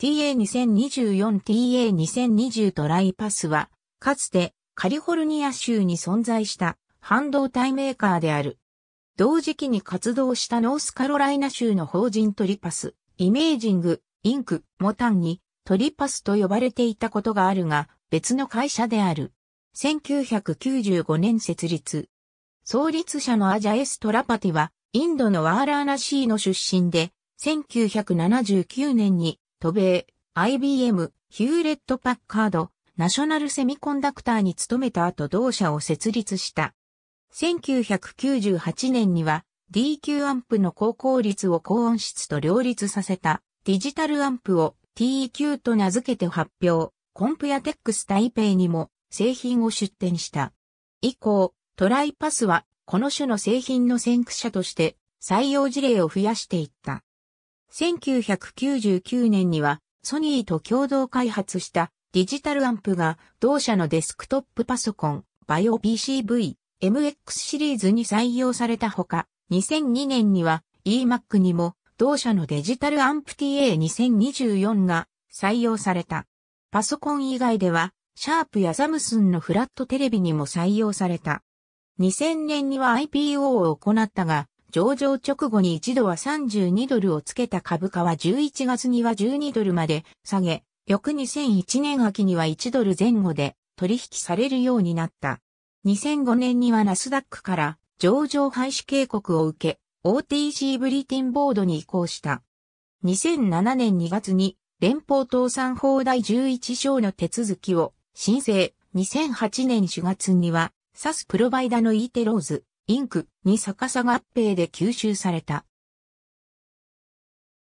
TA2024TA2020 トライパスは、かつてカリフォルニア州に存在した半導体メーカーである。同時期に活動したノースカロライナ州の法人トリパス、イメージング、インクモタンにトリパスと呼ばれていたことがあるが、別の会社である。1995年設立。創立者のアジャ・エス・トラパティは、インドのワーラーナシーの出身で、1979年に都米、IBM、ヒューレット・パッカード、ナショナルセミコンダクターに勤めた後同社を設立した。1998年には DQ アンプの高効率を高音質と両立させたデジタルアンプを TEQ と名付けて発表、コンプやテックス台北にも製品を出展した。以降、トライパスはこの種の製品の先駆者として採用事例を増やしていった。1999年にはソニーと共同開発したデジタルアンプが同社のデスクトップパソコン、バイオ PCV、MX シリーズに採用されたほか、2002年には EMAC にも同社のデジタルアンプ TA2024 が採用された。パソコン以外では、シャープやサムスンのフラットテレビにも採用された。2000年には IPO を行ったが、上場直後に一度は32ドルをつけた株価は11月には12ドルまで下げ、翌2001年秋には1ドル前後で取引されるようになった。2005年にはナスダックから上場廃止警告を受け、OTC ブリティンボードに移行した。2007年2月に連邦倒産法第11章の手続きを申請。2008年4月には、サスプロバイダのイーテローズ、インクに逆さ合併で吸収された。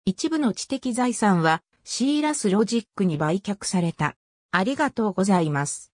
一部の知的財産はシーラスロジックに売却された。ありがとうございます。